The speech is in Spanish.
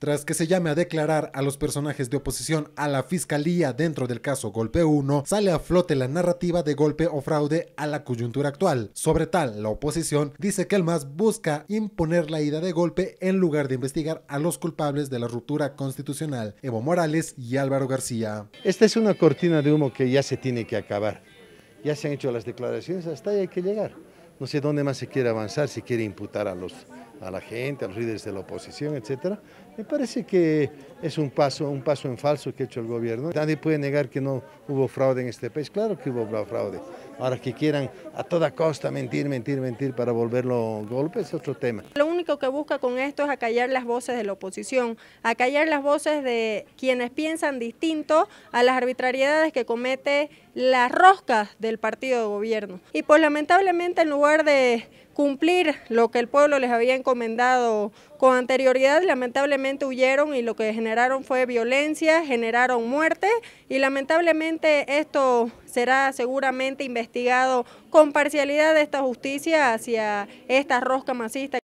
Tras que se llame a declarar a los personajes de oposición a la fiscalía dentro del caso Golpe 1, sale a flote la narrativa de golpe o fraude a la coyuntura actual. Sobre tal, la oposición dice que el MAS busca imponer la ida de golpe en lugar de investigar a los culpables de la ruptura constitucional, Evo Morales y Álvaro García. Esta es una cortina de humo que ya se tiene que acabar. Ya se han hecho las declaraciones, hasta ahí hay que llegar no sé dónde más se quiere avanzar, si quiere imputar a, los, a la gente, a los líderes de la oposición, etc. Me parece que es un paso, un paso en falso que ha hecho el gobierno. Nadie puede negar que no hubo fraude en este país, claro que hubo fraude. Ahora que quieran a toda costa mentir, mentir, mentir para volverlo golpe es otro tema. Lo único que busca con esto es acallar las voces de la oposición, acallar las voces de quienes piensan distinto a las arbitrariedades que comete las roscas del partido de gobierno. Y pues lamentablemente el lugar de cumplir lo que el pueblo les había encomendado con anterioridad, lamentablemente huyeron y lo que generaron fue violencia, generaron muerte y lamentablemente esto será seguramente investigado con parcialidad de esta justicia hacia esta rosca masista.